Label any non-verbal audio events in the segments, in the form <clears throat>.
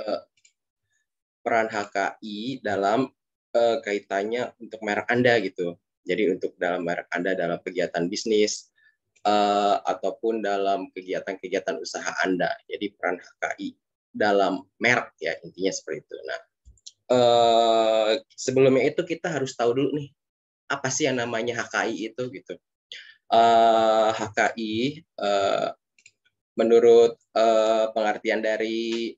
uh, peran HKI dalam uh, kaitannya untuk merek Anda gitu. Jadi untuk dalam merek Anda dalam kegiatan bisnis uh, ataupun dalam kegiatan-kegiatan usaha Anda. Jadi peran HKI dalam merek ya intinya seperti itu. Nah, uh, sebelumnya itu kita harus tahu dulu nih apa sih yang namanya HKI itu gitu. Uh, HKI uh, menurut uh, pengertian dari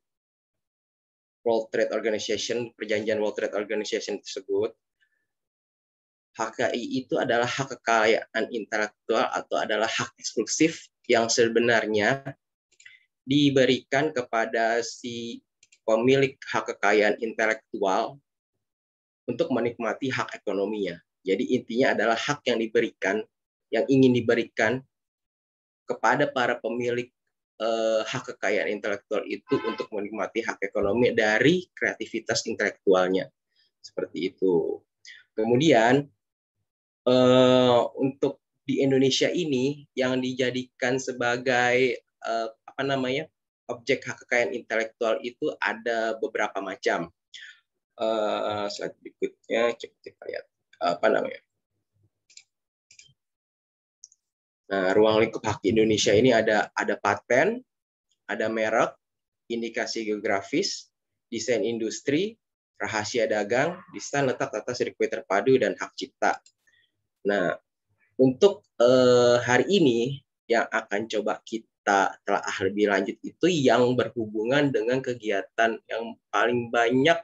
World Trade Organization, perjanjian World Trade Organization tersebut, HKI itu adalah hak kekayaan intelektual atau adalah hak eksklusif yang sebenarnya diberikan kepada si pemilik hak kekayaan intelektual untuk menikmati hak ekonominya. Jadi intinya adalah hak yang diberikan, yang ingin diberikan kepada para pemilik eh, hak kekayaan intelektual itu untuk menikmati hak ekonomi dari kreativitas intelektualnya. Seperti itu. Kemudian eh, untuk di Indonesia ini yang dijadikan sebagai eh, apa namanya? objek hak kekayaan intelektual itu ada beberapa macam. Uh, slide berikutnya cek lihat apa namanya Eh, ruang lingkup hak Indonesia ini ada ada paten, ada merek, indikasi geografis, desain industri, rahasia dagang, desain letak tata sirkuit terpadu dan hak cipta. Nah, untuk eh, hari ini yang akan coba kita telah lebih lanjut itu yang berhubungan dengan kegiatan yang paling banyak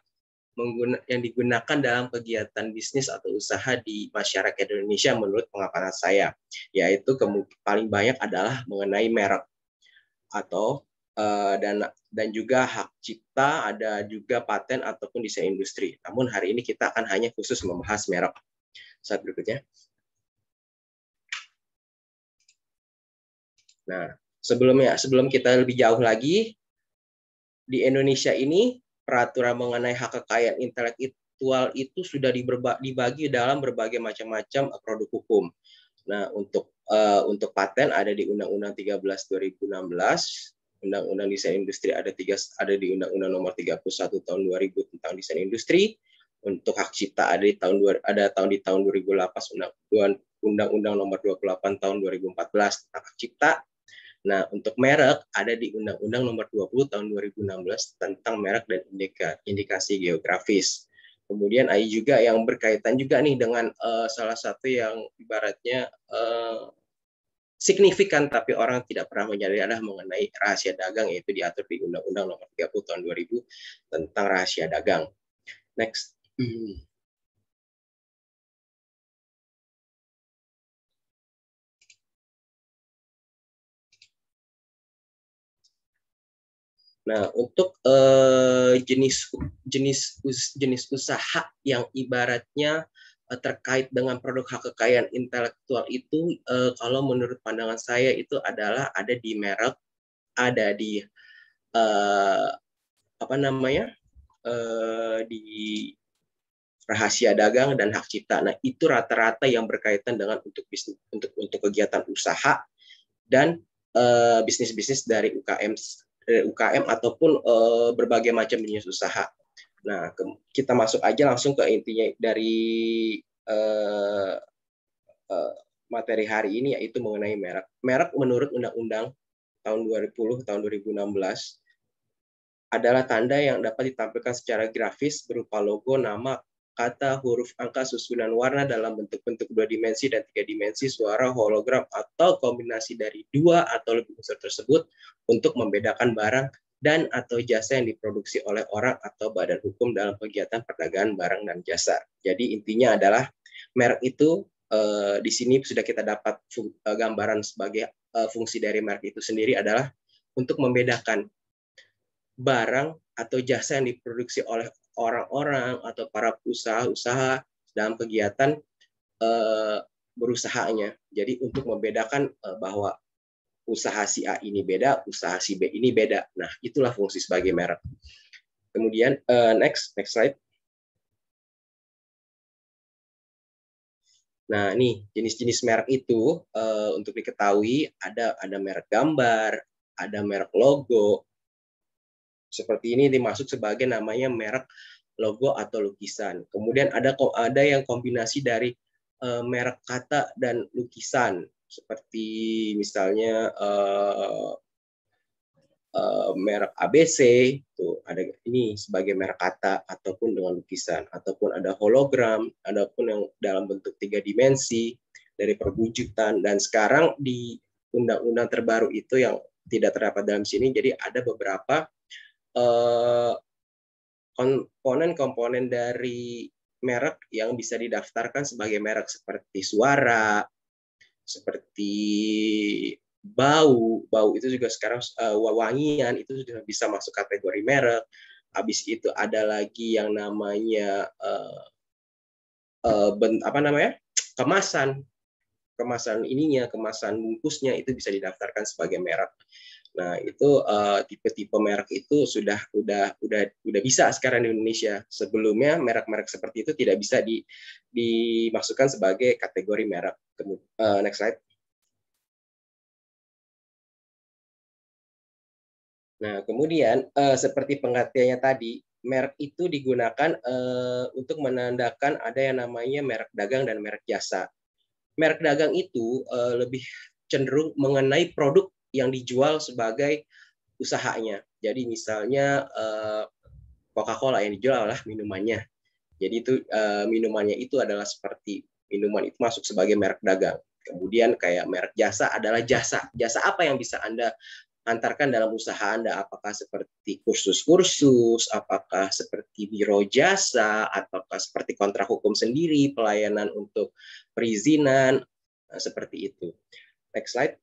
mengguna, yang digunakan dalam kegiatan bisnis atau usaha di masyarakat Indonesia menurut pengamatan saya, yaitu paling banyak adalah mengenai merek atau uh, eh, dan dan juga hak cipta, ada juga paten ataupun desain industri. Namun hari ini kita akan hanya khusus membahas merek. Saat berikutnya. Nah, sebelumnya sebelum kita lebih jauh lagi di Indonesia ini peraturan mengenai hak kekayaan intelektual itu sudah dibagi dalam berbagai macam-macam eh, produk hukum. Nah, untuk uh, untuk paten ada di Undang-Undang 13 2016 Undang-Undang Desain Industri ada tiga ada di Undang-Undang Nomor 31 Tahun 2000 tentang Desain Industri. Untuk hak cipta ada di tahun ada tahun di tahun 2008 Undang-Undang Nomor 28 Tahun 2014 tentang hak cipta. Nah, untuk merek ada di Undang-Undang Nomor 20 Tahun 2016 tentang merek dan indika, indikasi geografis. Kemudian AI juga yang berkaitan juga nih dengan uh, salah satu yang ibaratnya uh, signifikan tapi orang tidak pernah menyadari adalah mengenai rahasia dagang yaitu diatur di Undang-Undang Nomor 30 Tahun 2000 tentang rahasia dagang. Next. Hmm. Nah, untuk uh, jenis jenis us, jenis usaha yang ibaratnya uh, terkait dengan produk hak kekayaan intelektual itu uh, kalau menurut pandangan saya itu adalah ada di merek, ada di uh, apa namanya? Uh, di rahasia dagang dan hak cipta. Nah, itu rata-rata yang berkaitan dengan untuk bisnis untuk untuk kegiatan usaha dan bisnis-bisnis uh, dari UKM Eh, UKM ataupun uh, berbagai macam jenis usaha. Nah, ke, kita masuk aja langsung ke intinya dari uh, uh, materi hari ini yaitu mengenai merek. Merek menurut Undang-Undang tahun 2010 tahun 2016 adalah tanda yang dapat ditampilkan secara grafis berupa logo, nama, kata, huruf, angka, susunan warna dalam bentuk-bentuk dua dimensi dan tiga dimensi, suara, hologram, atau kombinasi dari dua atau lebih unsur tersebut untuk membedakan barang dan atau jasa yang diproduksi oleh orang atau badan hukum dalam kegiatan perdagangan barang dan jasa. Jadi intinya adalah merek itu eh, di sini sudah kita dapat eh, gambaran sebagai eh, fungsi dari merek itu sendiri adalah untuk membedakan barang atau jasa yang diproduksi oleh orang-orang atau para usaha-usaha dalam kegiatan uh, berusahanya. Jadi untuk membedakan uh, bahwa usaha si A ini beda, usaha si B ini beda. Nah, itulah fungsi sebagai merek. Kemudian uh, next, next slide. Nah, ini jenis-jenis merek itu uh, untuk diketahui ada ada merek gambar, ada merek logo, seperti ini dimasuk sebagai namanya merek logo atau lukisan. Kemudian ada ada yang kombinasi dari uh, merek kata dan lukisan seperti misalnya uh, uh, merek ABC tuh ada ini sebagai merek kata ataupun dengan lukisan ataupun ada hologram, ataupun yang dalam bentuk tiga dimensi dari perwujudan dan sekarang di undang-undang terbaru itu yang tidak terdapat dalam sini jadi ada beberapa komponen-komponen eh, dari merek yang bisa didaftarkan sebagai merek seperti suara, seperti bau, bau itu juga sekarang uh, wangian itu sudah bisa masuk kategori merek. Habis itu ada lagi yang namanya uh, uh, ben, apa namanya? kemasan. Kemasan ininya, kemasan bungkusnya itu bisa didaftarkan sebagai merek. Nah, itu eh, tipe-tipe uh, merek itu sudah udah udah udah bisa sekarang di Indonesia. Sebelumnya merek-merek seperti itu tidak bisa di dimasukkan sebagai kategori merek. Uh, next slide. Nah, kemudian uh, seperti pengertiannya tadi, merek itu digunakan uh, untuk menandakan ada yang namanya merek dagang dan merek jasa. Merek dagang itu uh, lebih cenderung mengenai produk yang dijual sebagai usahanya. Jadi misalnya eh, Coca-Cola yang dijual adalah minumannya. Jadi itu eh, minumannya itu adalah seperti minuman itu masuk sebagai merek dagang. Kemudian kayak merek jasa adalah jasa. Jasa apa yang bisa Anda antarkan dalam usaha Anda? Apakah seperti kursus-kursus, apakah seperti biro jasa, ataukah seperti kontrak hukum sendiri, pelayanan untuk perizinan, nah, seperti itu. Next slide.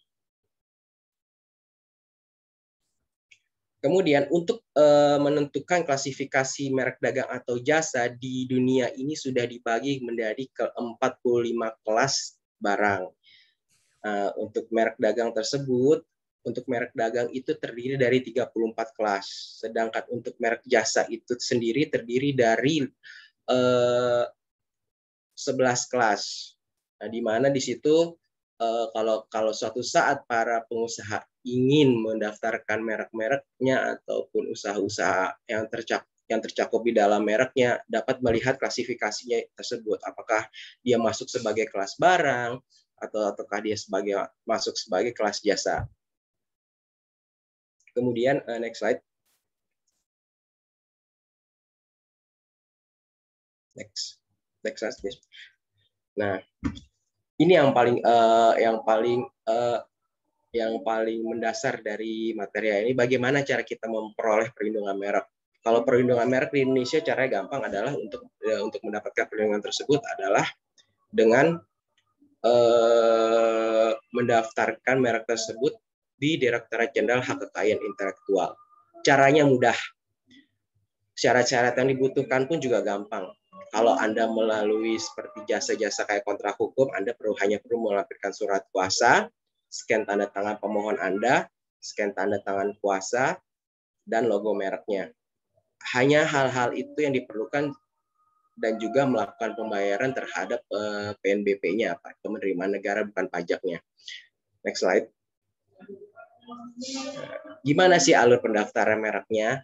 Kemudian untuk uh, menentukan klasifikasi merek dagang atau jasa di dunia ini sudah dibagi menjadi ke 45 kelas barang. Uh, untuk merek dagang tersebut, untuk merek dagang itu terdiri dari 34 kelas, sedangkan untuk merek jasa itu sendiri terdiri dari uh, eh, 11 kelas. Nah, di mana di situ uh, kalau kalau suatu saat para pengusaha ingin mendaftarkan merek-mereknya ataupun usaha-usaha yang tercakup yang tercakup di dalam mereknya dapat melihat klasifikasinya tersebut apakah dia masuk sebagai kelas barang atau ataukah dia sebagai masuk sebagai kelas jasa. Kemudian uh, next slide. Next. Next slide please. Nah, ini yang paling uh, yang paling uh, yang paling mendasar dari materi ini bagaimana cara kita memperoleh perlindungan merek. Kalau perlindungan merek di Indonesia caranya gampang adalah untuk ya, untuk mendapatkan perlindungan tersebut adalah dengan eh, mendaftarkan merek tersebut di Direktorat Jenderal Hak Kekayaan Intelektual. Caranya mudah. Syarat-syarat yang dibutuhkan pun juga gampang. Kalau Anda melalui seperti jasa-jasa kayak kontrak hukum, Anda perlu hanya perlu melampirkan surat kuasa, scan tanda tangan pemohon Anda, scan tanda tangan kuasa, dan logo mereknya. Hanya hal-hal itu yang diperlukan dan juga melakukan pembayaran terhadap eh, PNBP-nya, Pak, penerimaan negara bukan pajaknya. Next slide. Gimana sih alur pendaftaran mereknya?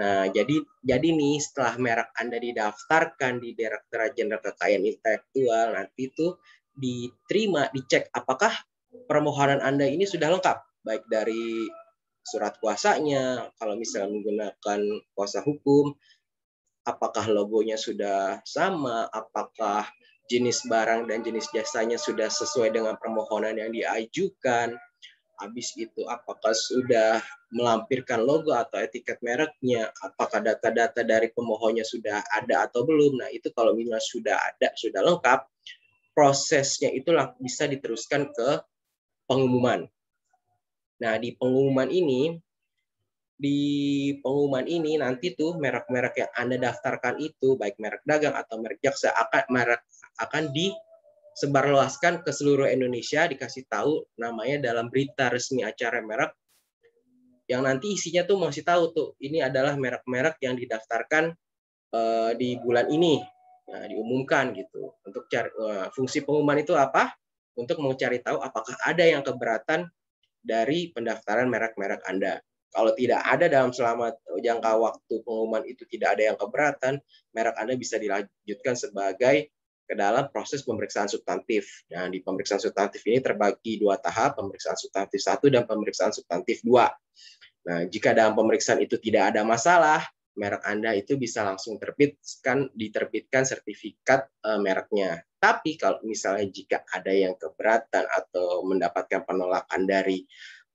Nah, jadi jadi nih setelah merek Anda didaftarkan di Direktorat Jenderal Kekayaan Intelektual, nanti itu diterima, dicek apakah permohonan Anda ini sudah lengkap, baik dari surat kuasanya, kalau misalnya menggunakan kuasa hukum, apakah logonya sudah sama, apakah jenis barang dan jenis jasanya sudah sesuai dengan permohonan yang diajukan, habis itu apakah sudah melampirkan logo atau etiket mereknya, apakah data-data dari pemohonnya sudah ada atau belum. Nah, itu kalau minimal sudah ada, sudah lengkap, prosesnya itulah bisa diteruskan ke pengumuman. Nah, di pengumuman ini di pengumuman ini nanti tuh merek-merek yang Anda daftarkan itu baik merek dagang atau merek jaksa akan merek akan disebarluaskan ke seluruh Indonesia dikasih tahu namanya dalam berita resmi acara merek yang nanti isinya tuh masih tahu tuh ini adalah merek-merek yang didaftarkan uh, di bulan ini nah, diumumkan gitu untuk cari uh, fungsi pengumuman itu apa untuk mencari tahu apakah ada yang keberatan dari pendaftaran merek-merek Anda. Kalau tidak ada dalam selama jangka waktu pengumuman itu tidak ada yang keberatan, merek Anda bisa dilanjutkan sebagai ke dalam proses pemeriksaan substantif. Nah, di pemeriksaan substantif ini terbagi dua tahap, pemeriksaan substantif satu dan pemeriksaan substantif dua. Nah, jika dalam pemeriksaan itu tidak ada masalah, merek Anda itu bisa langsung terbitkan diterbitkan sertifikat uh, mereknya. Tapi kalau misalnya jika ada yang keberatan atau mendapatkan penolakan dari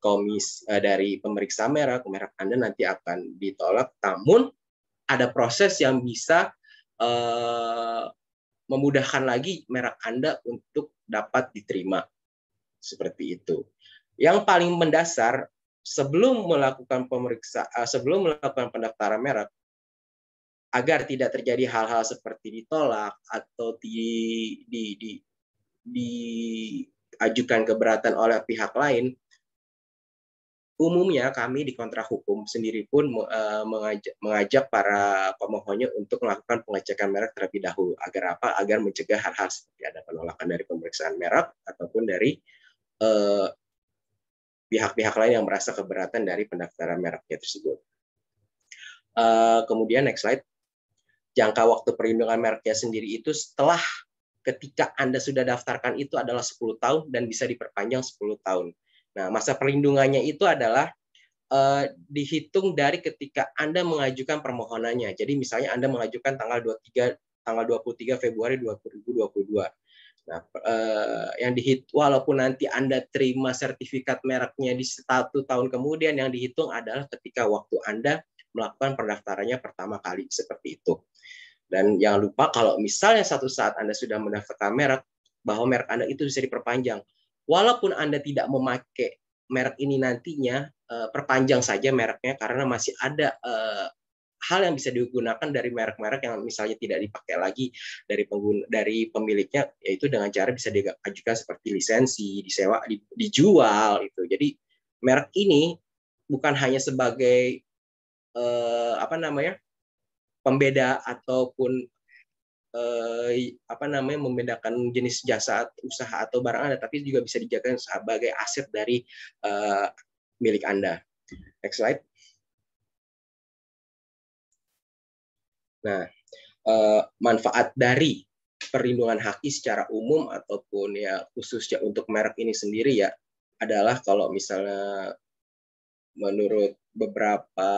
komis uh, dari pemeriksa merek, merek Anda nanti akan ditolak. Namun ada proses yang bisa uh, memudahkan lagi merek Anda untuk dapat diterima. Seperti itu. Yang paling mendasar sebelum melakukan pemeriksaan, eh, sebelum melakukan pendaftaran merek, agar tidak terjadi hal-hal seperti ditolak atau di, di, di, diajukan keberatan oleh pihak lain, umumnya kami di kontrak hukum sendiri pun eh, mengajak, mengajak para pemohonnya untuk melakukan pengecekan merek terlebih dahulu agar apa? Agar mencegah hal-hal seperti ada penolakan dari pemeriksaan merek ataupun dari eh, pihak-pihak lain yang merasa keberatan dari pendaftaran mereknya tersebut. Uh, kemudian next slide. Jangka waktu perlindungan mereknya sendiri itu setelah ketika Anda sudah daftarkan itu adalah 10 tahun dan bisa diperpanjang 10 tahun. Nah, masa perlindungannya itu adalah uh, dihitung dari ketika Anda mengajukan permohonannya. Jadi misalnya Anda mengajukan tanggal 23 tanggal 23 Februari 2022. Nah, eh, yang dihit walaupun nanti Anda terima sertifikat mereknya di satu tahun kemudian yang dihitung adalah ketika waktu Anda melakukan pendaftarannya pertama kali seperti itu. Dan jangan lupa kalau misalnya satu saat Anda sudah mendaftarkan merek bahwa merek Anda itu bisa diperpanjang. Walaupun Anda tidak memakai merek ini nantinya eh, perpanjang saja mereknya karena masih ada eh, hal yang bisa digunakan dari merek-merek yang misalnya tidak dipakai lagi dari pengguna, dari pemiliknya yaitu dengan cara bisa diajukan seperti lisensi, disewa, di, dijual itu. Jadi merek ini bukan hanya sebagai eh, apa namanya? pembeda ataupun eh, apa namanya membedakan jenis jasa usaha atau barang Anda, tapi juga bisa dijadikan sebagai aset dari eh, milik Anda. Next slide. Nah, eh, manfaat dari perlindungan haki secara umum ataupun ya khususnya untuk merek ini sendiri ya adalah kalau misalnya menurut beberapa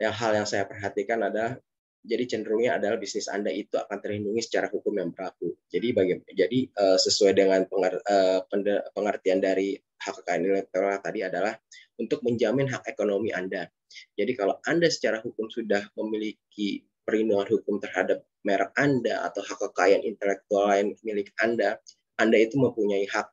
ya, hal yang saya perhatikan ada jadi cenderungnya adalah bisnis Anda itu akan terlindungi secara hukum yang berlaku. Jadi bagaimana jadi eh, sesuai dengan eh, pengertian dari hak kekayaan intelektual tadi adalah untuk menjamin hak ekonomi Anda. Jadi kalau Anda secara hukum sudah memiliki perlindungan hukum terhadap merek Anda atau hak kekayaan intelektual lain milik Anda, Anda itu mempunyai hak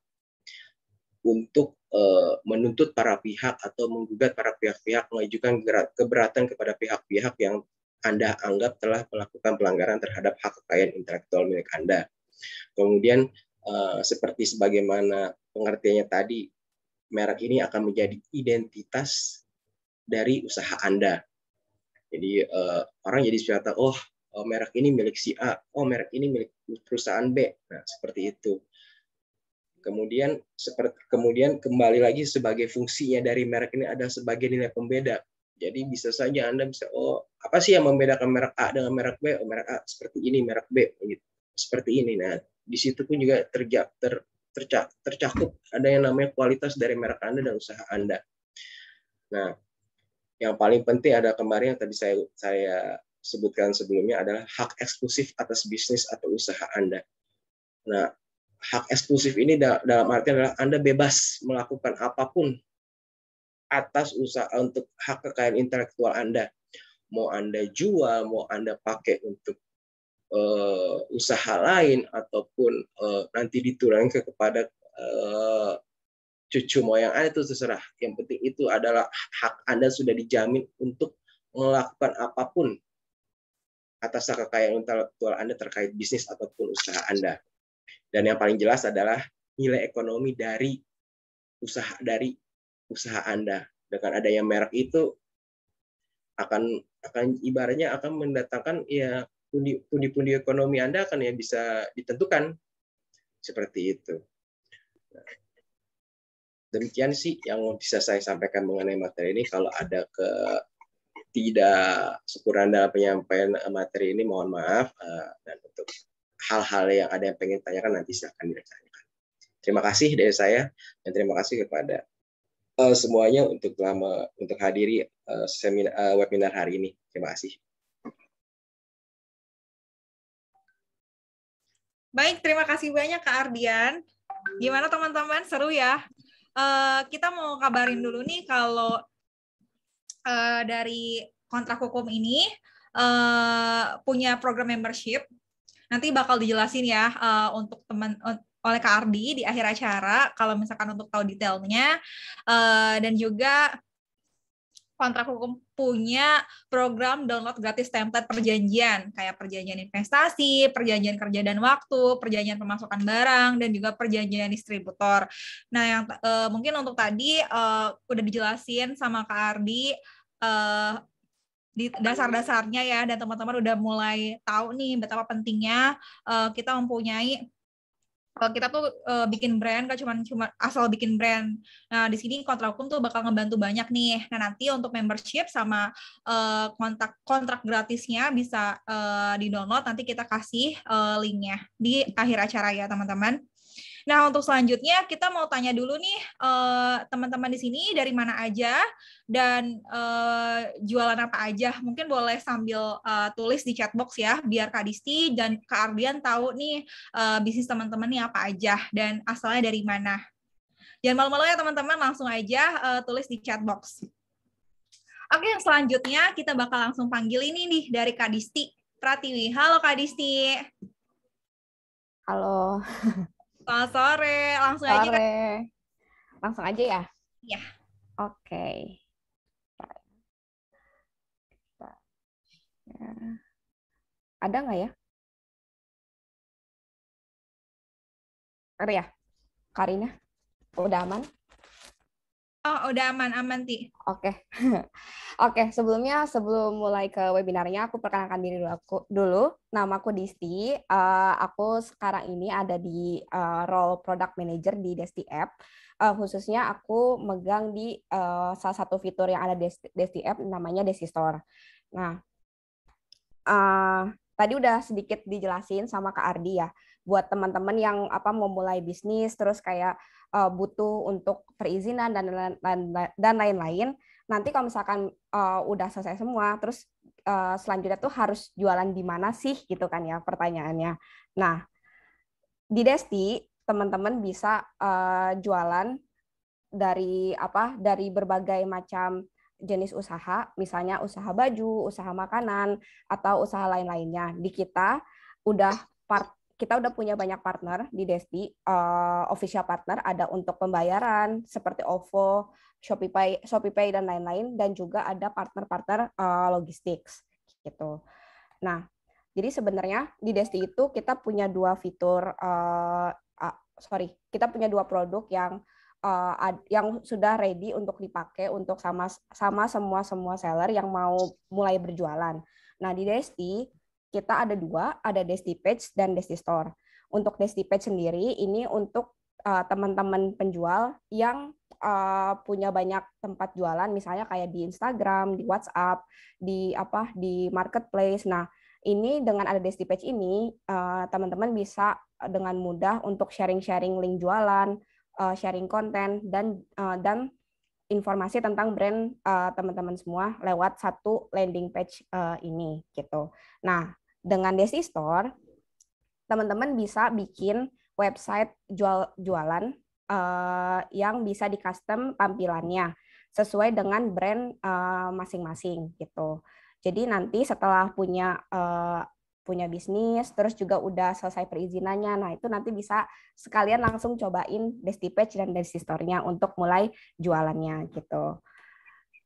untuk uh, menuntut para pihak atau menggugat para pihak-pihak mengajukan keberatan kepada pihak-pihak yang Anda anggap telah melakukan pelanggaran terhadap hak kekayaan intelektual milik Anda. Kemudian uh, seperti sebagaimana pengertiannya tadi merek ini akan menjadi identitas dari usaha Anda. Jadi uh, orang jadi sudah tahu, oh, oh merek ini milik si A, oh merek ini milik perusahaan B. Nah, seperti itu. Kemudian seperti kemudian kembali lagi sebagai fungsinya dari merek ini ada sebagai nilai pembeda. Jadi bisa saja Anda bisa oh apa sih yang membedakan merek A dengan merek B? Oh, merek A seperti ini, merek B gitu. Seperti ini. Nah, di situ pun juga terjadi ter tercakup ada yang namanya kualitas dari merek Anda dan usaha Anda. Nah, yang paling penting ada kemarin yang tadi saya saya sebutkan sebelumnya adalah hak eksklusif atas bisnis atau usaha Anda. Nah, hak eksklusif ini dalam artian adalah Anda bebas melakukan apapun atas usaha untuk hak kekayaan intelektual Anda. Mau Anda jual, mau Anda pakai untuk uh, usaha lain ataupun uh, nanti diturunkan ke kepada uh, cucu moyang Anda itu terserah. Yang penting itu adalah hak Anda sudah dijamin untuk melakukan apapun atas hak kekayaan intelektual Anda terkait bisnis ataupun usaha Anda. Dan yang paling jelas adalah nilai ekonomi dari usaha dari usaha Anda. Dengan adanya merek itu akan akan ibaratnya akan mendatangkan ya pundi-pundi ekonomi Anda akan ya bisa ditentukan seperti itu. Demikian sih yang bisa saya sampaikan mengenai materi ini. Kalau ada ke tidak sekuran dalam penyampaian materi ini, mohon maaf. Eh, dan untuk hal-hal yang ada yang pengen tanyakan nanti silakan ditanyakan. Terima kasih dari saya dan terima kasih kepada eh, semuanya untuk lama untuk hadiri eh, seminar webinar hari ini. Terima kasih. Baik, terima kasih banyak Kak Ardian. Gimana teman-teman? Seru ya? Uh, kita mau kabarin dulu nih kalau uh, dari kontrak hukum ini uh, punya program membership. Nanti bakal dijelasin ya uh, untuk teman uh, oleh Kak Ardi di akhir acara kalau misalkan untuk tahu detailnya uh, dan juga kontrak hukum punya program download gratis template perjanjian, kayak perjanjian investasi, perjanjian kerja dan waktu, perjanjian pemasukan barang, dan juga perjanjian distributor. Nah, yang uh, mungkin untuk tadi uh, udah dijelasin sama Kak Ardi, uh, di dasar-dasarnya ya dan teman-teman udah mulai tahu nih betapa pentingnya uh, kita mempunyai kalau kita tuh uh, bikin brand kan cuma cuma asal bikin brand. Nah, di sini kontrak hukum tuh bakal ngebantu banyak nih. Nah, nanti untuk membership sama uh, kontak kontrak gratisnya bisa uh, di-download nanti kita kasih uh, linknya di akhir acara ya, teman-teman. Nah, untuk selanjutnya kita mau tanya dulu nih eh, teman-teman di sini dari mana aja dan eh, jualan apa aja. Mungkin boleh sambil eh, tulis di chat box ya, biar Kak Disti dan Kak Ardian tahu nih bisnis teman-teman nih apa aja dan asalnya dari mana. Jangan malu-malu ya teman-teman, langsung aja uh, tulis di chat box. Oke, yang selanjutnya kita bakal langsung panggil ini nih dari Kak Disti Pratiwi. Halo Kak Disti. Halo. <laughs> Selamat sore, langsung sore. aja. Kan? Langsung aja ya? Iya. Oke. Okay. Ada nggak ya? Ada ya? Karina? Udah aman? Oh, udah aman, aman, Ti. Oke. Okay. <laughs> Oke, okay, sebelumnya sebelum mulai ke webinarnya, aku perkenalkan diri dulu. Aku, dulu nama aku Disti. Uh, eh, aku sekarang ini ada di uh, role product manager di Desti App. Uh, khususnya aku megang di uh, salah satu fitur yang ada di Desti, Desti App, namanya Desti Store. Nah, uh, tadi udah sedikit dijelasin sama Kak Ardi ya. Buat teman-teman yang apa mau mulai bisnis, terus kayak uh, butuh untuk perizinan dan dan lain-lain. Nanti kalau misalkan uh, udah selesai semua, terus uh, selanjutnya tuh harus jualan di mana sih gitu kan ya pertanyaannya. Nah, di Desti teman-teman bisa uh, jualan dari apa? dari berbagai macam jenis usaha, misalnya usaha baju, usaha makanan, atau usaha lain-lainnya. Di kita udah part kita udah punya banyak partner di Desti, uh, official partner ada untuk pembayaran seperti OVO, Shopee Shopee dan lain-lain, dan juga ada partner-partner uh, logistics gitu. Nah, jadi sebenarnya di Desti itu kita punya dua fitur, uh, uh, sorry, kita punya dua produk yang uh, ad, yang sudah ready untuk dipakai untuk sama sama semua semua seller yang mau mulai berjualan. Nah di Desti kita ada dua, ada Desti Page dan Desti Store. Untuk Desti Page sendiri ini untuk eh, teman-teman penjual yang uh, punya banyak tempat jualan misalnya kayak di Instagram, di WhatsApp, di apa di marketplace. Nah, ini dengan ada Desti Page ini eh, teman-teman uh, bisa dengan mudah untuk sharing-sharing link jualan, uh, sharing konten dan uh, dan informasi tentang brand teman-teman semua lewat satu landing page uh, ini gitu. Nah, dengan Desi Store, teman-teman bisa bikin website jual jualan uh, yang bisa di custom tampilannya sesuai dengan brand eh, masing-masing uh, gitu. Jadi nanti setelah punya uh, punya bisnis, terus juga udah selesai perizinannya. Nah, itu nanti bisa sekalian langsung cobain Desti Page dan Desti Store-nya untuk mulai jualannya gitu.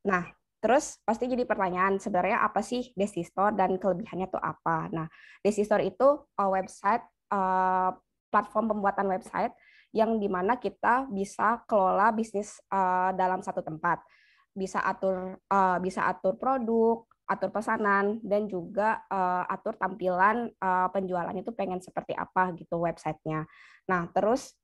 Nah, Terus pasti jadi pertanyaan sebenarnya apa sih Desistore dan kelebihannya tuh apa? Nah, Desistore itu website platform pembuatan website yang dimana kita bisa kelola bisnis dalam satu tempat, bisa atur bisa atur produk, atur pesanan dan juga atur tampilan penjualannya itu pengen seperti apa gitu websitenya. Nah terus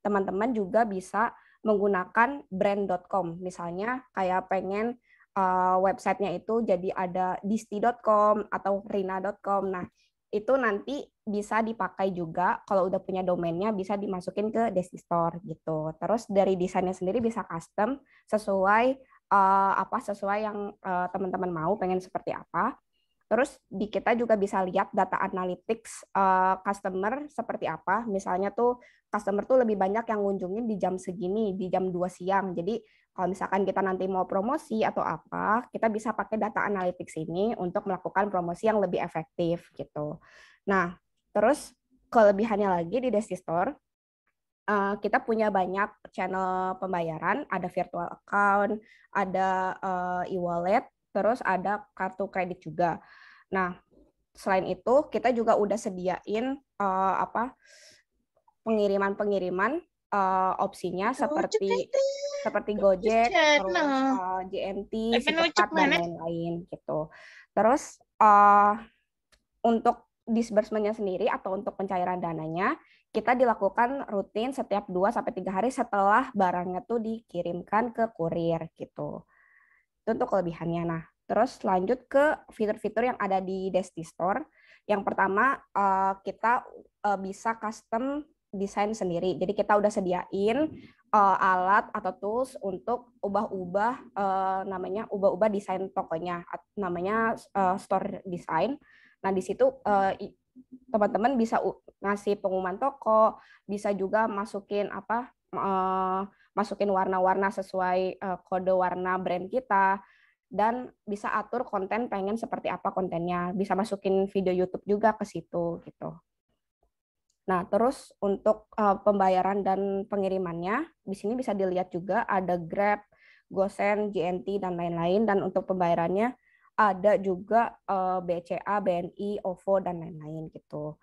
teman-teman juga bisa menggunakan brand.com misalnya kayak pengen uh, websitenya itu jadi ada disti.com atau rina.com nah itu nanti bisa dipakai juga kalau udah punya domainnya bisa dimasukin ke Desti Store gitu. Terus dari desainnya sendiri bisa custom sesuai uh, apa sesuai yang eh, teman-teman uh, mau pengen seperti apa. Terus di kita juga bisa lihat data analytics uh, customer seperti apa. Misalnya tuh customer tuh lebih banyak yang ngunjungin di jam segini, di jam 2 siang. Jadi kalau misalkan kita nanti mau promosi atau apa, kita bisa pakai data analytics ini untuk melakukan promosi yang lebih efektif gitu. Nah, terus kelebihannya lagi di Store, uh, kita punya banyak channel pembayaran, ada virtual account, ada uh, e-wallet, terus ada kartu kredit juga. Nah, selain itu kita juga udah sediain uh, apa pengiriman-pengiriman uh, opsinya seperti kan, seperti Gojek, JNT, eh, uh, dan lain-lain gitu. Terus uh, untuk disbursementnya sendiri atau untuk pencairan dananya kita dilakukan rutin setiap 2 sampai tiga hari setelah barangnya tuh dikirimkan ke kurir gitu. Itu untuk kelebihannya. Nah, terus lanjut ke fitur-fitur yang ada di Desti Store. Yang pertama, eh, kita eh, bisa custom desain sendiri. Jadi kita udah sediain eh, alat atau tools untuk ubah-ubah namanya ubah-ubah desain tokonya, namanya store design. Nah di situ teman-teman bisa ngasih pengumuman toko, bisa juga masukin apa masukin warna-warna sesuai uh, kode warna brand kita dan bisa atur konten pengen seperti apa kontennya bisa masukin video YouTube juga ke situ gitu nah terus untuk uh, pembayaran dan pengirimannya di sini bisa dilihat juga ada Grab Gosen GNT dan lain-lain dan untuk pembayarannya ada juga eh, BCA, BNI, OVO dan lain-lain gitu.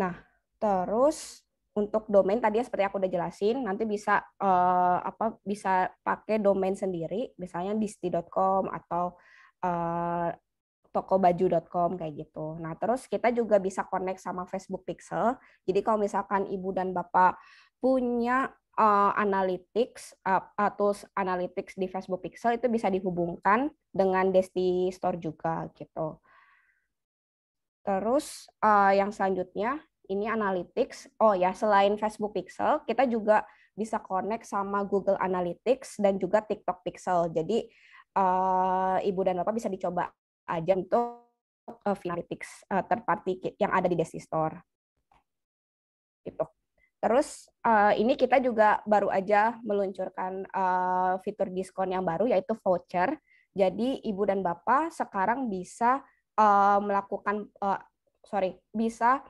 Nah, terus untuk domain tadi seperti aku udah jelasin nanti bisa uh, apa bisa pakai domain sendiri misalnya disti.com atau uh, eh, tokobaju.com kayak gitu. Nah, terus kita juga bisa connect sama Facebook Pixel. Jadi kalau misalkan ibu dan bapak punya uh, analytics uh, atau analytics di Facebook Pixel itu bisa dihubungkan dengan Desti Store juga gitu. Terus uh, yang selanjutnya ini Analytics. Oh ya, selain Facebook Pixel, kita juga bisa connect sama Google Analytics dan juga TikTok Pixel. Jadi uh, ibu dan bapak bisa dicoba aja untuk uh, Analytics uh, third yang ada di Desi Store. Gitu. Terus uh, ini kita juga baru aja meluncurkan uh, fitur diskon yang baru yaitu voucher. Jadi ibu dan bapak sekarang bisa uh, melakukan uh, sorry bisa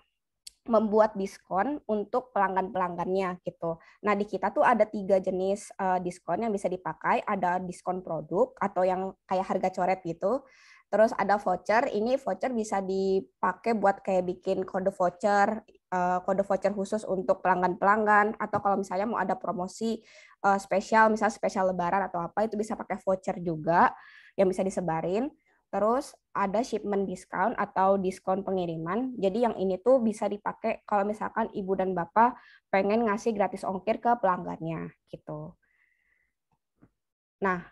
membuat diskon untuk pelanggan-pelanggannya gitu. Nah di kita tuh ada tiga jenis uh, diskon yang bisa dipakai. Ada diskon produk atau yang kayak harga coret gitu. Terus ada voucher. Ini voucher bisa dipakai buat kayak bikin kode voucher, uh, kode voucher khusus untuk pelanggan-pelanggan. Atau kalau misalnya mau ada promosi uh, spesial, misalnya spesial Lebaran atau apa itu bisa pakai voucher juga yang bisa disebarin. Terus ada shipment discount atau diskon pengiriman. Jadi yang ini tuh bisa dipakai kalau misalkan ibu dan bapak pengen ngasih gratis ongkir ke pelanggannya gitu. Nah,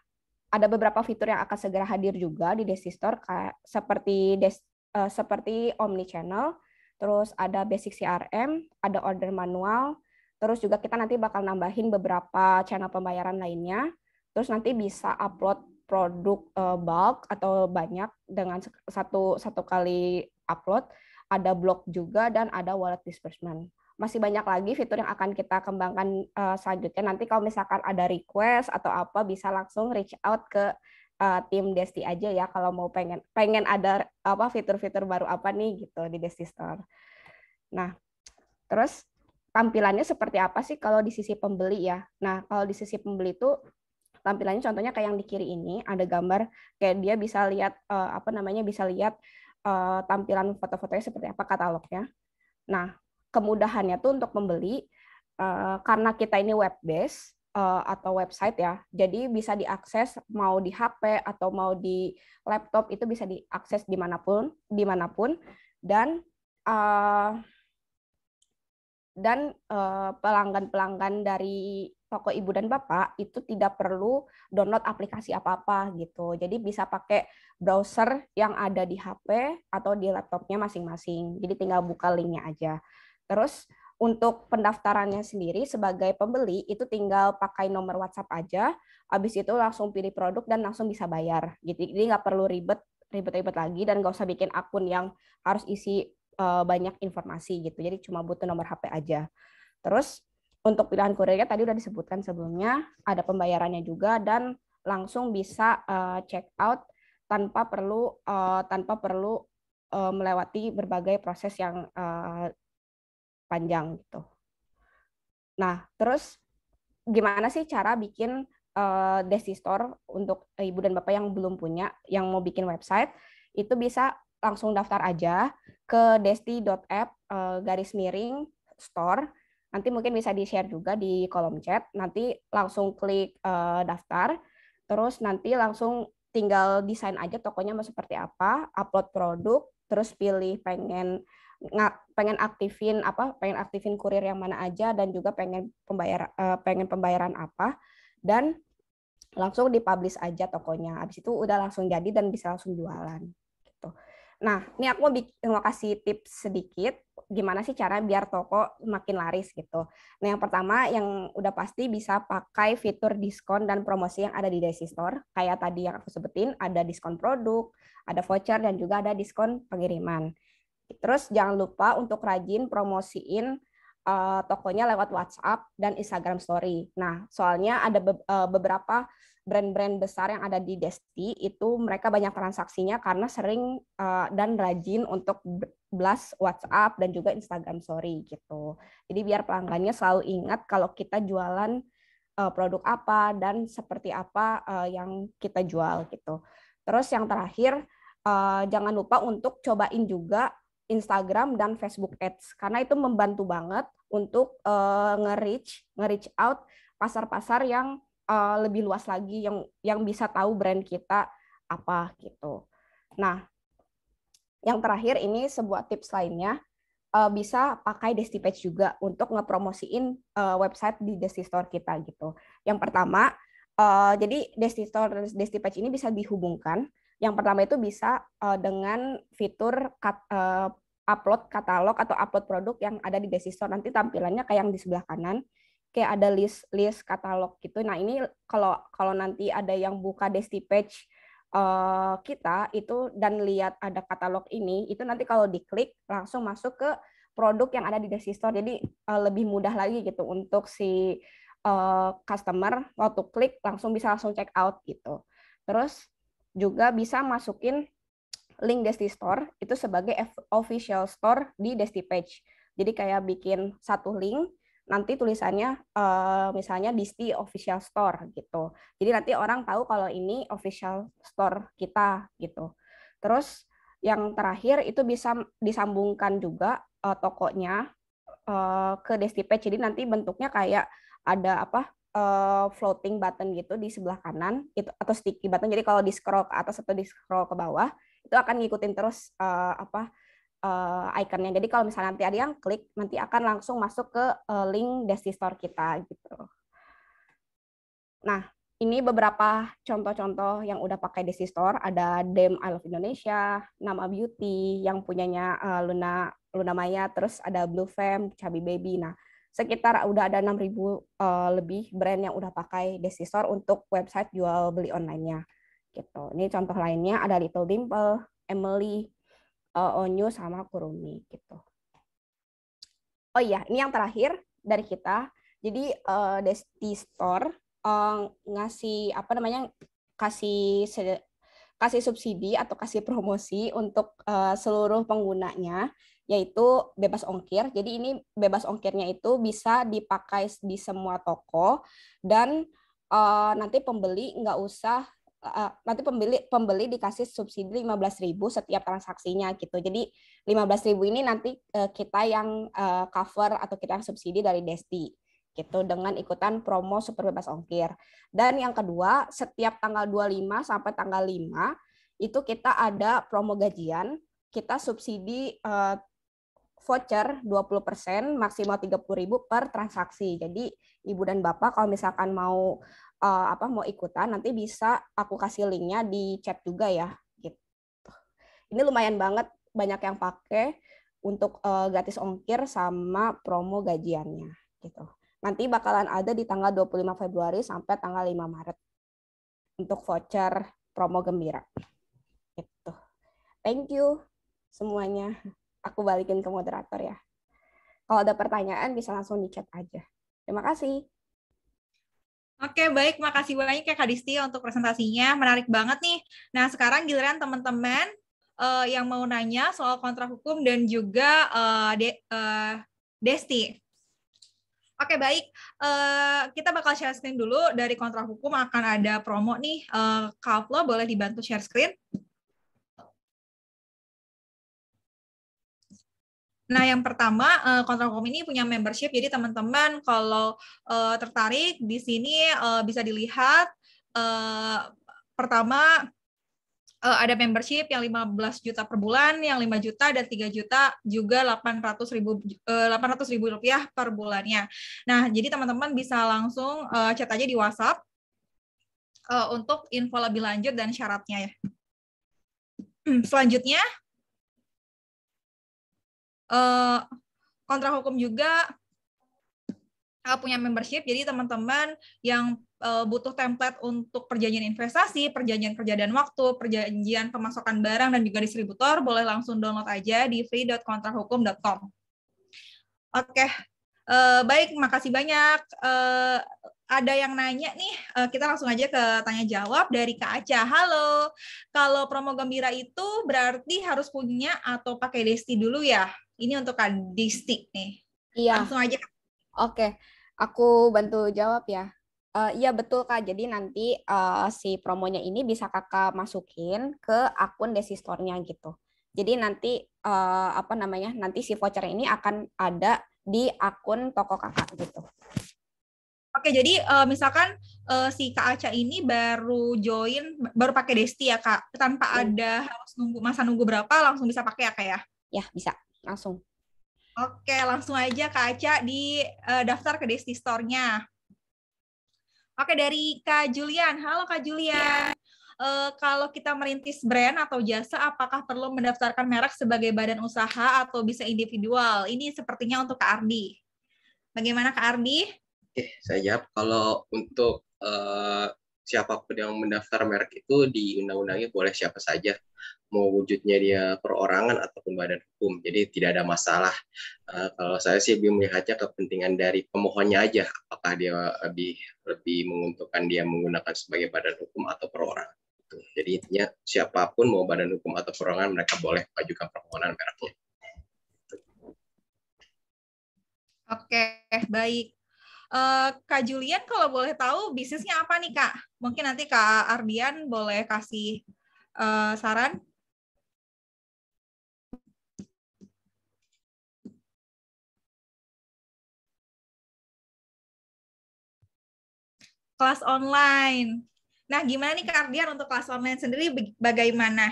ada beberapa fitur yang akan segera hadir juga di Desistore Store seperti des, uh, seperti omni channel, terus ada basic CRM, ada order manual, terus juga kita nanti bakal nambahin beberapa channel pembayaran lainnya. Terus nanti bisa upload produk uh, bulk atau banyak dengan satu satu kali upload, ada blog juga dan ada wallet disbursement. Masih banyak lagi fitur yang akan kita kembangkan uh, selanjutnya. Nanti kalau misalkan ada request atau apa bisa langsung reach out ke uh, tim Desti aja ya kalau mau pengen pengen ada apa fitur-fitur baru apa nih gitu di Desti Store. Nah, terus tampilannya seperti apa sih kalau di sisi pembeli ya? Nah, kalau di sisi pembeli itu tampilannya contohnya kayak yang di kiri ini ada gambar kayak dia bisa lihat uh, apa namanya bisa lihat uh, tampilan foto-fotonya seperti apa katalognya. Nah, kemudahannya tuh untuk membeli uh, karena kita ini web based atau website ya. Jadi bisa diakses mau di HP atau mau di laptop itu bisa diakses dimanapun dimanapun dan uh, dan pelanggan-pelanggan uh, pelanggan -pelanggan dari toko ibu dan bapak itu tidak perlu download aplikasi apa-apa gitu. Jadi bisa pakai browser yang ada di HP atau di laptopnya masing-masing. Jadi tinggal buka linknya aja. Terus untuk pendaftarannya sendiri sebagai pembeli itu tinggal pakai nomor WhatsApp aja, habis itu langsung pilih produk dan langsung bisa bayar. Gitu. Jadi nggak perlu ribet ribet-ribet lagi dan nggak usah bikin akun yang harus isi eh, banyak informasi gitu. Jadi cuma butuh nomor HP aja. Terus untuk pilihan kurirnya tadi udah disebutkan sebelumnya, ada pembayarannya juga dan langsung bisa uh, check out tanpa perlu uh, tanpa perlu uh, melewati berbagai proses yang uh, panjang gitu. Nah, terus gimana sih cara bikin uh, Desi Store untuk ibu dan bapak yang belum punya, yang mau bikin website, itu bisa langsung daftar aja ke desti.app uh, garis miring store Nanti mungkin bisa di-share juga di kolom chat. Nanti langsung klik uh, daftar, terus nanti langsung tinggal desain aja tokonya mau seperti apa, upload produk, terus pilih pengen pengen aktifin apa, pengen aktifin kurir yang mana aja dan juga pengen pembayar eh, pengen pembayaran apa dan langsung dipublish aja tokonya. abis itu udah langsung jadi dan bisa langsung jualan. Gitu. Nah, ini aku mau kasih tips sedikit gimana sih cara biar toko makin laris gitu. Nah, yang pertama yang udah pasti bisa pakai fitur diskon dan promosi yang ada di Desi Store. Kayak tadi yang aku sebutin, ada diskon produk, ada voucher, dan juga ada diskon pengiriman. Terus jangan lupa untuk rajin promosiin uh, tokonya lewat WhatsApp dan Instagram Story. Nah, soalnya ada be uh, beberapa brand-brand besar yang ada di Desti itu mereka banyak transaksinya karena sering uh, dan rajin untuk blast WhatsApp dan juga Instagram Story gitu. Jadi biar pelanggannya selalu ingat kalau kita jualan uh, produk apa dan seperti apa uh, yang kita jual gitu. Terus yang terakhir uh, jangan lupa untuk cobain juga Instagram dan Facebook Ads karena itu membantu banget untuk uh, nge-reach nge-reach out pasar-pasar yang uh, lebih luas lagi yang yang bisa tahu brand kita apa gitu. Nah, yang terakhir ini sebuah tips lainnya uh, bisa pakai Desti Page juga untuk ngepromosiin uh, website di Desti Store kita gitu. Yang pertama, uh, jadi Desti Store dan Desti Page ini bisa dihubungkan. Yang pertama itu bisa uh, dengan fitur kat, uh, upload katalog atau upload produk yang ada di desti Store. Nanti tampilannya kayak yang di sebelah kanan kayak ada list list katalog gitu. Nah ini kalau kalau nanti ada yang buka Desti page uh, kita itu dan lihat ada katalog ini, itu nanti kalau diklik langsung masuk ke produk yang ada di Desti Store. Jadi uh, lebih mudah lagi gitu untuk si uh, customer waktu klik langsung bisa langsung check out gitu. Terus juga bisa masukin link Desti Store itu sebagai official store di Desti Page. Jadi kayak bikin satu link nanti tulisannya eh, misalnya Disti Official Store gitu. Jadi nanti orang tahu kalau ini official store kita gitu. Terus yang terakhir itu bisa disambungkan juga eh, tokonya eh, ke Disti Page. Jadi nanti bentuknya kayak ada apa floating button gitu di sebelah kanan itu atau sticky button. Jadi kalau di scroll ke atas atau di scroll ke bawah itu akan ngikutin terus apa uh, ikonnya. Jadi kalau misalnya nanti ada yang klik, nanti akan langsung masuk ke uh, link Desi Store kita gitu. Nah, ini beberapa contoh-contoh yang udah pakai Desi Store. Ada Dem I Love Indonesia, Nama Beauty yang punyanya uh, Luna Luna Maya, terus ada Blue Fam, Chubby Baby. Nah, sekitar udah ada 6.000 uh, lebih brand yang udah pakai Desi Store untuk website jual beli online-nya. Gitu. Ini contoh lainnya ada Little Dimple, Emily, uh, Onyu sama Kurumi gitu. Oh iya, ini yang terakhir dari kita. Jadi uh, Desti Store uh, ngasih apa namanya kasih kasih subsidi atau kasih promosi untuk uh, seluruh penggunanya yaitu bebas ongkir. Jadi ini bebas ongkirnya itu bisa dipakai di semua toko dan uh, nanti pembeli nggak usah Eh, eh, nanti pembeli pembeli dikasih subsidi 15.000 setiap transaksinya gitu. Jadi 15.000 ini nanti eh, kita yang cover atau kita yang subsidi dari Desti gitu dengan ikutan promo super bebas ongkir. Dan yang kedua, setiap tanggal 25 sampai tanggal 5 itu kita ada promo gajian, kita subsidi uh, voucher 20% maksimal 30.000 per transaksi. Jadi ibu dan bapak kalau misalkan mau uh, apa mau ikutan nanti bisa aku kasih linknya di chat juga ya gitu. Ini lumayan banget banyak yang pakai untuk uh, gratis ongkir sama promo gajiannya gitu. Nanti bakalan ada di tanggal 25 Februari sampai tanggal 5 Maret untuk voucher promo gembira. Gitu. Thank you semuanya. Aku balikin ke moderator ya. Kalau ada pertanyaan bisa langsung di chat aja. Terima kasih. Oke, baik. Makasih banyak ya Kak Disti untuk presentasinya. Menarik banget nih. Nah, sekarang giliran teman-teman uh, yang mau nanya soal kontrak hukum dan juga uh, de uh, Desti. Oke, baik. Uh, kita bakal share screen dulu dari kontrak hukum akan ada promo nih. Uh, Kak Flo, boleh dibantu share screen? Oke. Nah, yang pertama uh, Control ini punya membership, jadi teman-teman kalau eh, tertarik di sini eh, bisa dilihat pertama ada membership yang 15 juta per bulan, yang 5 juta dan 3 juta juga 800 ribu 800 ribu rupiah per bulannya. Nah, jadi teman-teman bisa langsung chat aja di WhatsApp untuk info lebih lanjut dan syaratnya ya. <clears throat> Selanjutnya uh, kontrak hukum juga eh, punya membership. Jadi teman-teman yang eh, butuh template untuk perjanjian investasi, perjanjian kerja dan waktu, perjanjian pemasokan barang dan juga distributor, boleh langsung download aja di free.kontrakhukum.com. Oke, okay. uh, baik, makasih banyak. Uh, ada yang nanya nih, kita langsung aja ke tanya jawab dari Kak Aca. Halo, kalau promo gembira itu berarti harus punya atau pakai Desti dulu ya? Ini untuk Kak Distik nih. Iya. Langsung aja. Oke, aku bantu jawab ya. Uh, iya betul kak. Jadi nanti uh, si promonya ini bisa kakak masukin ke akun desistornya gitu. Jadi nanti uh, apa namanya? Nanti si voucher ini akan ada di akun toko kakak gitu. Oke, jadi uh, misalkan uh, si Kak Aca ini baru join, baru pakai Desti ya Kak, tanpa hmm. ada harus nunggu masa nunggu berapa langsung bisa pakai ya Kak ya? Ya bisa langsung. Oke, langsung aja Kak Aca di uh, daftar ke Desti Store-nya. Oke, dari Kak Julian. Halo Kak Julian. Uh, kalau kita merintis brand atau jasa, apakah perlu mendaftarkan merek sebagai badan usaha atau bisa individual? Ini sepertinya untuk Kak Ardi. Bagaimana Kak Ardi? Oke, saya jawab. Kalau untuk uh, siapapun yang mendaftar merek itu di undang-undangnya boleh siapa saja mau wujudnya dia perorangan ataupun badan hukum. Jadi tidak ada masalah. Uh, kalau saya sih lebih melihatnya kepentingan dari pemohonnya aja, apakah dia lebih lebih menguntungkan dia menggunakan sebagai badan hukum atau perorangan. Gitu. Jadi intinya siapapun mau badan hukum atau perorangan mereka boleh ajukan permohonan mereknya. Oke, baik. Uh, Kak Julian kalau boleh tahu bisnisnya apa nih Kak? Mungkin nanti Kak Ardian boleh kasih uh, saran. kelas online. Nah, gimana nih Kardian untuk kelas online sendiri bagaimana?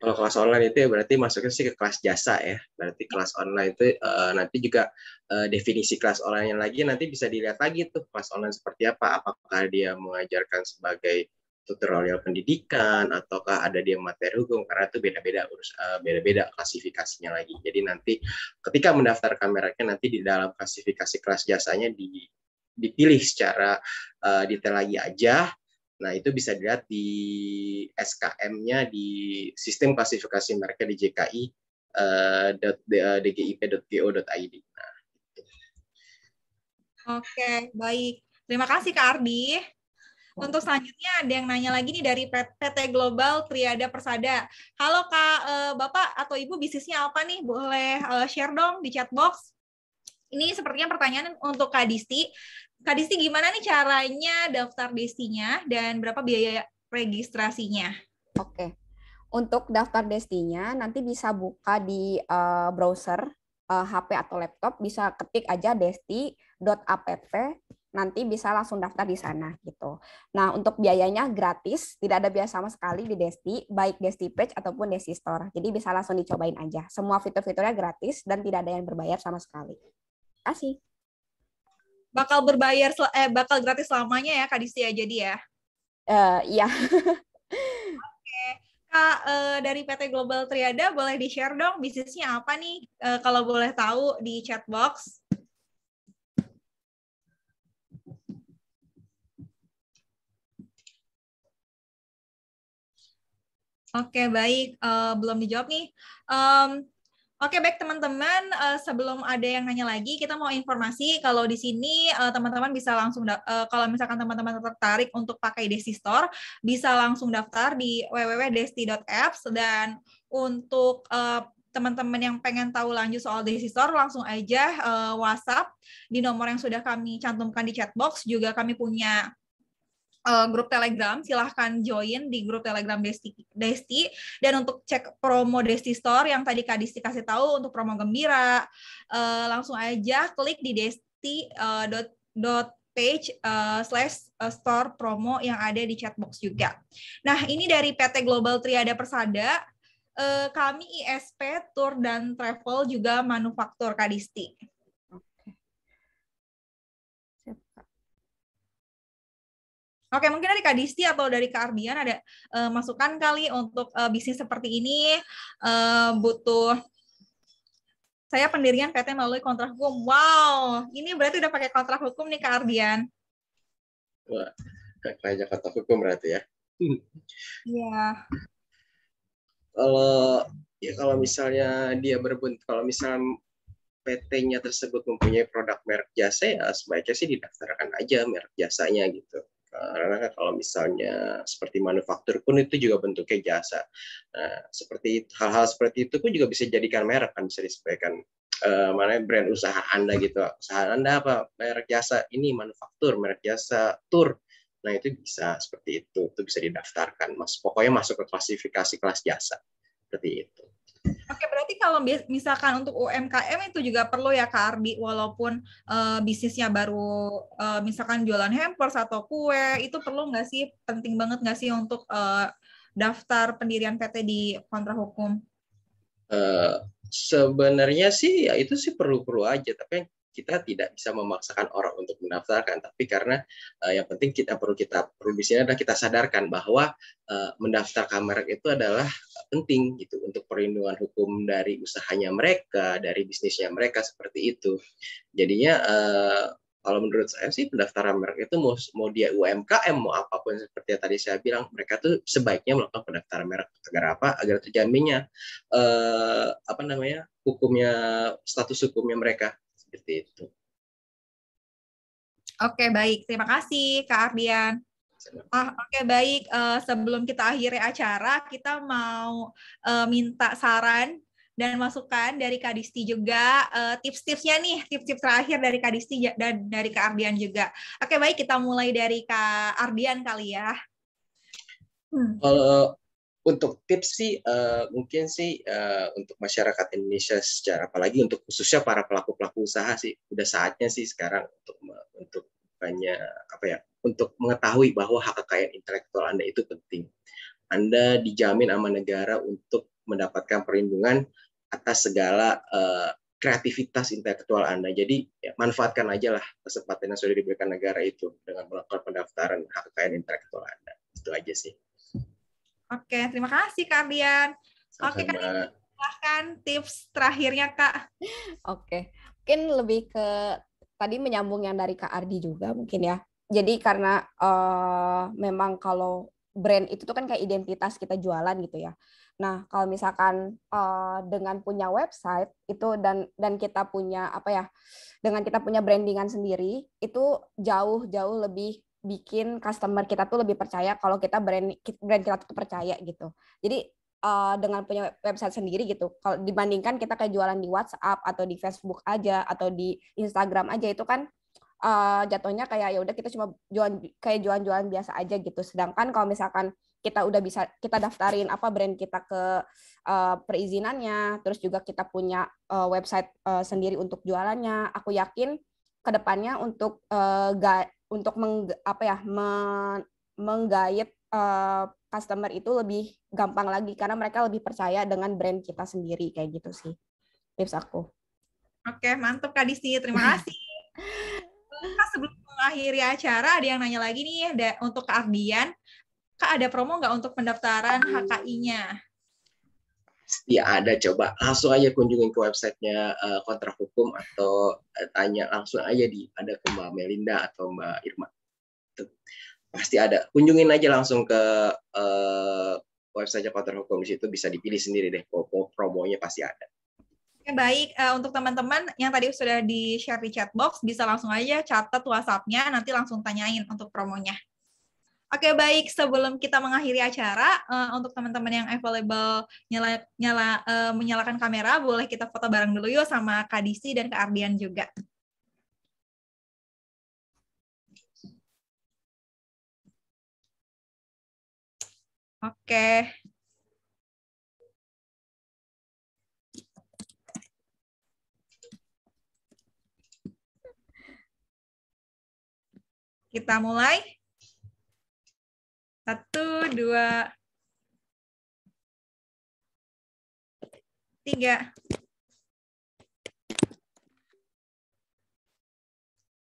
Kalau kelas online itu ya berarti masuknya sih ke kelas jasa ya. Berarti kelas online itu uh, nanti juga uh, definisi kelas online yang lagi nanti bisa dilihat lagi tuh kelas online seperti apa. Apakah dia mengajarkan sebagai tutorial pendidikan ataukah ada dia materi hukum karena itu beda-beda urus eh, beda-beda klasifikasinya lagi. Jadi nanti ketika mendaftarkan mereknya nanti di dalam klasifikasi kelas jasanya di dipilih secara uh, detail lagi aja. Nah, itu bisa dilihat di SKM-nya di sistem klasifikasi mereka di JKI uh, dgip.go.id. Nah, gitu. Oke, baik. Terima kasih Kak Ardi. Untuk selanjutnya ada yang nanya lagi nih dari PT Global Triada Persada. Halo Kak, eh, Bapak atau Ibu bisnisnya apa nih? Boleh eh, share dong di chat box. Ini sepertinya pertanyaan untuk Kak Disti. Kak Disti, gimana nih caranya daftar Destinya dan berapa biaya registrasinya? Oke. Untuk daftar Destinya nanti bisa buka di uh, browser uh, eh, HP atau laptop bisa ketik aja desti.app nanti bisa langsung daftar di sana gitu. Nah, untuk biayanya gratis, tidak ada biaya sama sekali di Desti, baik Desti Page ataupun Desti Store. Jadi bisa langsung dicobain aja. Semua fitur-fiturnya gratis dan tidak ada yang berbayar sama sekali. Terima Kasih bakal berbayar eh bakal gratis selamanya ya Kak ya jadi ya. Uh, iya. Oke. Kak eh, dari PT Global Triada boleh di-share dong bisnisnya apa nih eh, kalau boleh tahu di chat box. Oke, baik. belum dijawab nih. Oke, baik teman-teman. Eh, sebelum ada yang nanya lagi, kita mau informasi kalau di sini eh, teman-teman bisa langsung eh, kalau misalkan teman-teman tertarik untuk pakai Desti Store, bisa langsung daftar di www.desti.apps dan untuk teman-teman yang pengen tahu lanjut soal Desi Store, langsung aja WhatsApp di nomor yang sudah kami cantumkan di chatbox. Juga kami punya uh, grup Telegram, silahkan join di grup Telegram Desti, Desti. Dan untuk cek promo Desti Store yang tadi Kak Desti kasih tahu untuk promo gembira, uh, langsung aja klik di Desti uh, dot, dot page uh, slash store promo yang ada di chatbox juga. Nah, ini dari PT Global Triada Persada, uh, kami ISP Tour dan Travel juga Manufaktur Kadisti. Oke, mungkin dari Kak Disti atau dari Kak Ardian ada uh, masukan kali untuk uh, bisnis seperti ini uh, butuh saya pendirian PT melalui kontrak hukum. Wow, ini berarti udah pakai kontrak hukum nih Kak Ardian. Wah, kayaknya kontrak hukum berarti ya. Iya. Kalau ya kalau misalnya dia berbentuk, kalau misalnya PT-nya tersebut mempunyai produk merek jasa ya sebaiknya sih didaftarkan aja merek jasanya gitu karena kalau misalnya seperti manufaktur pun itu juga bentuknya jasa. Nah, seperti hal-hal seperti itu pun juga bisa dijadikan merek kan bisa disebutkan uh, eh, mana brand usaha Anda gitu. Usaha Anda apa? Merek jasa ini manufaktur, merek jasa tour Nah, itu bisa seperti itu. Itu bisa didaftarkan. Mas pokoknya masuk ke klasifikasi kelas jasa. Seperti itu. Oke, berarti kalau misalkan untuk UMKM itu juga perlu ya Kak Ardi, walaupun uh, bisnisnya baru uh, misalkan jualan hampers atau kue, itu perlu nggak sih, penting banget nggak sih untuk uh, daftar pendirian PT di kontra hukum? Uh, sebenarnya sih ya itu sih perlu-perlu aja, tapi kita tidak bisa memaksakan orang untuk mendaftarkan tapi karena uh, yang penting kita perlu kita perlu di sini adalah kita sadarkan bahwa uh, eh, mendaftarkan merek itu adalah penting gitu untuk perlindungan hukum dari usahanya mereka dari bisnisnya mereka seperti itu jadinya uh, kalau menurut saya sih pendaftaran merek itu mau, mau dia UMKM mau apapun seperti yang tadi saya bilang mereka tuh sebaiknya melakukan pendaftaran merek agar apa agar terjaminnya uh, apa namanya hukumnya status hukumnya mereka seperti itu. Oke, baik. Terima kasih, Kak Ardian. Ah, Oke okay, baik, uh, sebelum kita akhiri acara, kita mau uh, minta saran dan masukan dari Kadisti juga uh, tips-tipsnya nih, tips-tips terakhir dari Kadisti dan dari Kak Ardian juga. Oke okay, baik, kita mulai dari Kak Ardian kali ya. Hmm. Kalau untuk tips sih uh, mungkin sih uh, untuk masyarakat Indonesia secara apalagi untuk khususnya para pelaku pelaku usaha sih udah saatnya sih sekarang untuk untuk banyak apa ya untuk mengetahui bahwa hak kekayaan intelektual anda itu penting. Anda dijamin sama negara untuk mendapatkan perlindungan atas segala uh, kreativitas intelektual Anda. Jadi ya, manfaatkan aja lah kesempatan yang sudah diberikan negara itu dengan melakukan pendaftaran hak kekayaan intelektual Anda. Itu aja sih. Oke, terima kasih kalian. Sama-sama. Oke, kalian silahkan tips terakhirnya Kak. Oke, mungkin lebih ke tadi menyambung yang dari Kak Ardi juga mungkin ya. Jadi karena uh, memang kalau brand itu tuh kan kayak identitas kita jualan gitu ya. Nah, kalau misalkan uh, dengan punya website itu dan dan kita punya apa ya, dengan kita punya brandingan sendiri itu jauh jauh lebih bikin customer kita tuh lebih percaya kalau kita brand brand kita tuh percaya gitu. Jadi uh, dengan punya website sendiri gitu, kalau dibandingkan kita kayak jualan di WhatsApp atau di Facebook aja atau di Instagram aja itu kan uh, jatuhnya kayak ya udah kita cuma jualan kayak jualan-jualan biasa aja gitu. Sedangkan kalau misalkan kita udah bisa kita daftarin apa brand kita ke uh, perizinannya, terus juga kita punya uh, website uh, sendiri untuk jualannya. Aku yakin kedepannya untuk uh, untuk meng, apa ya men, menggait uh, customer itu lebih gampang lagi karena mereka lebih percaya dengan brand kita sendiri kayak gitu sih tips aku. Oke mantap Kak Disti terima <laughs> kasih. Nah, sebelum mengakhiri acara ada yang nanya lagi nih untuk Kak Ardian. Kak ada promo nggak untuk pendaftaran HKI-nya? Hmm ya ada coba langsung aja kunjungin ke websitenya uh, kontrak hukum atau uh, tanya langsung aja di ada ke Mbak Melinda atau Mbak Irma. Tuh. Pasti ada. Kunjungin aja langsung ke uh, eh, website kontrak hukum di situ bisa dipilih sendiri deh. Promo promonya pasti ada. Baik, uh, untuk teman-teman yang tadi sudah di-share di chat box, bisa langsung aja catat WhatsApp-nya, nanti langsung tanyain untuk promonya. Oke baik, sebelum kita mengakhiri acara, uh, untuk teman-teman yang available nyala, nyala, uh, menyalakan kamera, boleh kita foto bareng dulu yuk sama Kak Disi dan Kak Ardian juga. Oke. Kita mulai. Satu, dua, tiga.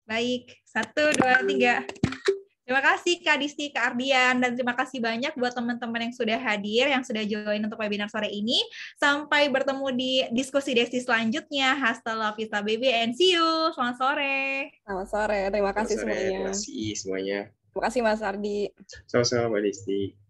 Baik, satu, dua, tiga. Terima kasih Kak Disti, Kak Ardian, dan terima kasih banyak buat teman-teman yang sudah hadir, yang sudah join untuk webinar sore ini. Sampai bertemu di diskusi desi selanjutnya. Hasta la vista baby and see you. Selamat sore. Selamat sore. Terima kasih sore. semuanya. Terima kasih semuanya. Terima kasih Mas Ardi. Sama-sama Mbak Desti.